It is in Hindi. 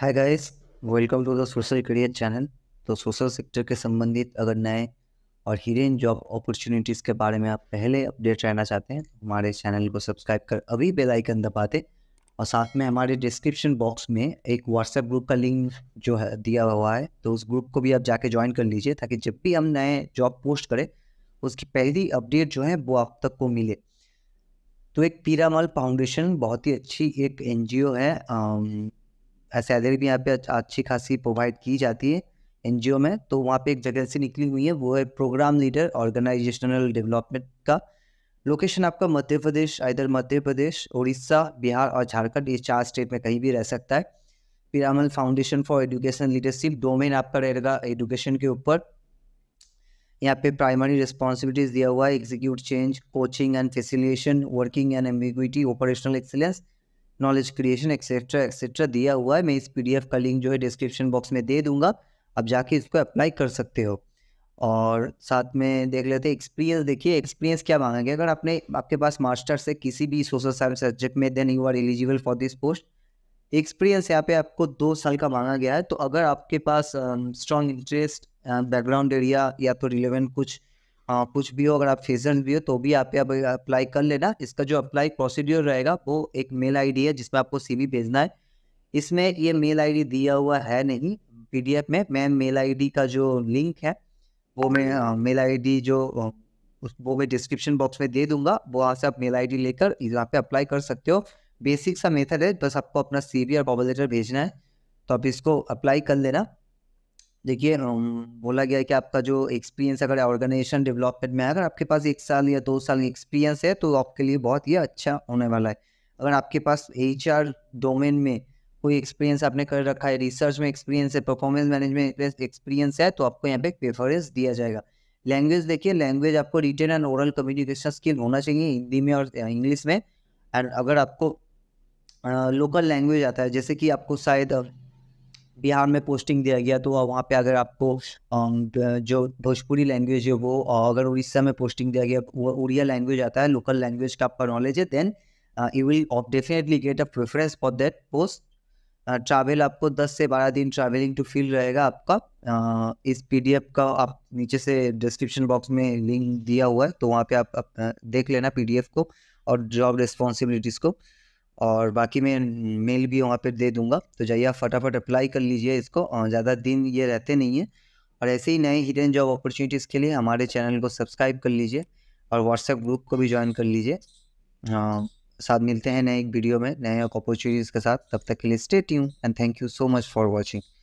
hi guys welcome to the social career channel तो सोशल सेक्टर के संबंधित अगर नए और हिरेन जॉब अपॉर्चुनिटीज़ के बारे में आप पहले अपडेट रहना चाहते हैं तो हमारे चैनल को सब्सक्राइब कर अभी बेल आइकन दबा दें और साथ में हमारे डिस्क्रिप्शन बॉक्स में एक व्हाट्सएप ग्रुप का लिंक जो है दिया हुआ है तो उस ग्रुप को भी आप जाके ज्वाइन कर लीजिए ताकि जब भी हम नए जॉब पोस्ट करें उसकी पहली अपडेट जो है वो आप तक को मिले तो एक पीरामल फाउंडेशन बहुत ही अच्छी एक एनजीओ है सैलरी भी यहाँ पे अच्छी खासी प्रोवाइड की जाती है एन में तो वहाँ पे एक जगह से निकली हुई है वो है प्रोग्राम लीडर ऑर्गेनाइजेशनल डेवलपमेंट का लोकेशन आपका मध्य प्रदेश इधर मध्य प्रदेश उड़ीसा बिहार और झारखंड ये चार स्टेट में कहीं भी रह सकता है Piramal foundation for education leadership domain आपका रहेगा एजुकेशन के ऊपर यहाँ पे प्राइमरी रिस्पॉन्सिबिलिटीज दिया हुआ है execute change coaching and facilitation working and ambiguity operational excellence knowledge creation etcetera etcetera दिया हुआ है मैं इस पी का लिंक जो है डिस्क्रिप्शन बॉक्स में दे दूंगा आप जाके इसको अप्लाई कर सकते हो और साथ में देख लेते हैं एक्सपीरियंस देखिए एक्सपीरियंस क्या मांगा गया अगर आपने आपके पास मास्टर से किसी भी सोशल साइंस सब्जेक्ट में then you are eligible for this post experience यहाँ पे आपको दो साल का मांगा गया है तो अगर आपके पास स्ट्रॉन्ग इंटरेस्ट बैकग्राउंड एरिया या तो रिलेवेंट कुछ हाँ कुछ भी हो अगर आप सीजन भी हो तो भी आप अप्लाई कर लेना इसका जो अप्लाई प्रोसीड्योर रहेगा वो एक मेल आईडी है जिसमें आपको सीवी भेजना है इसमें ये मेल आईडी दिया हुआ है नहीं पीडीएफ में मैं मेल आईडी का जो लिंक है वो मैं मेल आईडी जो उस वो मैं डिस्क्रिप्शन बॉक्स में दे दूंगा वो वहाँ से आप मेल आईडी लेकर यहाँ पे अप्लाई कर सकते हो बेसिक सा मेथड है बस आपको अपना बी और बॉबल लेटर भेजना है तो आप इसको अप्लाई कर लेना देखिए बोला गया है कि आपका जो एक्सपीरियंस अगर ऑर्गेनाइजेशन डेवलपमेंट में है अगर आपके पास एक साल या दो साल एक्सपीरियंस है तो आपके लिए बहुत ही अच्छा होने वाला है अगर आपके पास एच डोमेन में कोई एक्सपीरियंस आपने कर रखा है रिसर्च में एक्सपीरियंस है परफॉर्मेंस मैनेजमेंट एक्सपीरियंस है तो आपको यहाँ पे प्रेफरेंस दिया जाएगा लैंग्वेज देखिए लैंग्वेज आपको written and oral communication skill होना चाहिए हिंदी में और इंग्लिश में एंड अगर आपको लोकल लैंग्वेज आता है जैसे कि आपको शायद बिहार में पोस्टिंग दिया गया तो वहाँ पे अगर आपको जो भोजपुरी लैंग्वेज है वो अगर उड़ीसा में पोस्टिंग दिया गया वो उड़िया लैंग्वेज आता है लोकल लैंग्वेज का आपका नॉलेज है then you will definitely get a preference for that post travel आपको 10 से 12 दिन ट्रैवलिंग टू फील रहेगा आपका uh, इस पी का आप नीचे से डिस्क्रिप्शन बॉक्स में लिंक दिया हुआ है तो वहाँ पे आप, आप देख लेना पी को और जॉब रिस्पॉन्सिबिलिटीज़ को और बाकी मैं मेल भी वहाँ पर दे दूँगा तो जाइए आप फटाफट अप्लाई कर लीजिए इसको ज़्यादा दिन ये रहते नहीं है और ऐसे ही नए हिडन जॉब अपॉर्चुनिटीज़ के लिए हमारे चैनल को सब्सक्राइब कर लीजिए और व्हाट्सएप ग्रुप को भी ज्वाइन कर लीजिए साथ मिलते हैं नए एक वीडियो में नए अपॉर्चुनिटीज़ के साथ तब तक के लिए stay tune and thank you so much for watching